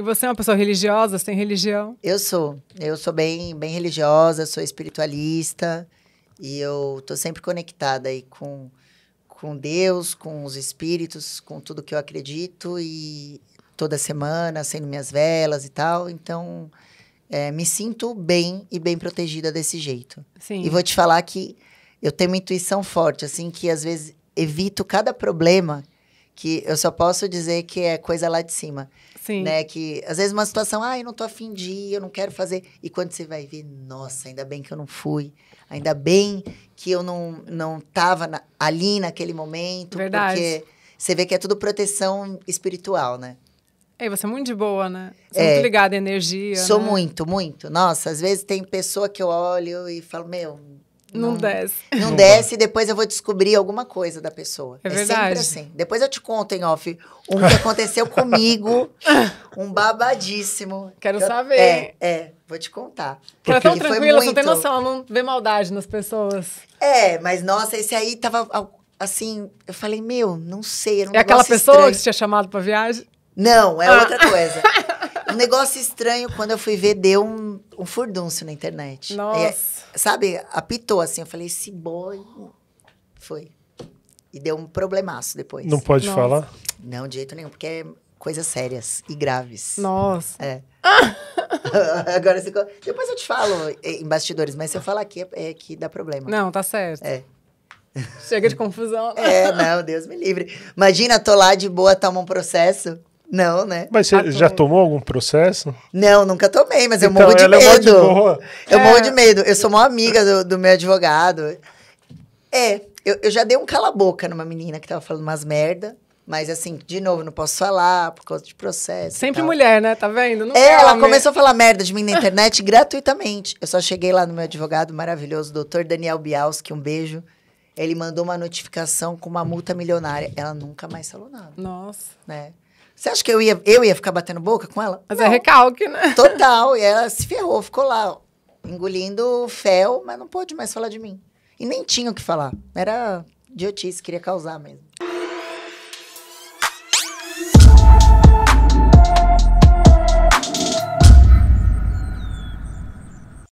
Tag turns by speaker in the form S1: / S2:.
S1: E você é uma pessoa religiosa? Você tem religião? Eu sou. Eu sou bem, bem religiosa, sou espiritualista. E eu tô sempre conectada aí com, com Deus, com os espíritos, com tudo que eu acredito. E toda semana, acendo minhas velas e tal. Então, é, me sinto bem e bem protegida desse jeito. Sim. E vou te falar que eu tenho uma intuição forte, assim, que às vezes evito cada problema que eu só posso dizer que é coisa lá de cima. Sim. Né? Que às vezes uma situação, ah, eu não tô afim de ir, eu não quero fazer. E quando você vai ver, nossa, ainda bem que eu não fui. Ainda bem que eu não, não tava na, ali naquele momento. Verdade. Porque você vê que é tudo proteção espiritual, né? É, você é muito de boa, né? Você é, é, muito ligada à energia. Sou né? muito, muito. Nossa, às vezes tem pessoa que eu olho e falo, meu, não, não, desce. Não, não desce e depois eu vou descobrir alguma coisa da pessoa. É, é verdade. sempre assim. Depois eu te conto, hein, off, um que aconteceu comigo, um babadíssimo. Quero eu, saber. É, é, vou te contar. Porque ela é tão tranquila, muito... não tem noção, ela não vê maldade nas pessoas. É, mas nossa, esse aí tava assim, eu falei, meu, não sei. Um é aquela pessoa estranho. que tinha chamado pra viagem? Não, é ah. outra coisa. Um negócio estranho, quando eu fui ver, deu um, um furdúncio na internet. É, Nossa. É, sabe, apitou assim. Eu falei, esse boy. Foi. E deu um problemaço depois. Não pode Nossa. falar? Não, de jeito nenhum, porque é coisas sérias e graves. Nossa. É. Agora, você... depois eu te falo eh, em bastidores, mas se eu falar aqui é, é que dá problema. Não, tá certo. É. Chega de confusão. é, não, Deus me livre. Imagina, tô lá de boa, toma um processo. Não, né? Mas você já tomou algum processo? Não, nunca tomei, mas eu então, morro de é medo. É eu é. morro de medo. Eu sou uma amiga do, do, meu advogado. É, eu, eu já dei um cala-boca numa menina que tava falando umas merda. Mas assim, de novo, não posso falar por causa de processo. Sempre mulher, né? Tá vendo? Não é, ela começou a falar merda de mim na internet gratuitamente. Eu só cheguei lá no meu advogado maravilhoso, doutor Daniel Bialski, um beijo. Ele mandou uma notificação com uma multa milionária. Ela nunca mais falou nada. Nossa. Né? Você acha que eu ia, eu ia ficar batendo boca com ela? Mas não. é recalque, né? Total. E ela se ferrou, ficou lá, ó, engolindo fel, mas não pôde mais falar de mim. E nem tinha o que falar. Era idiotice, queria causar mesmo.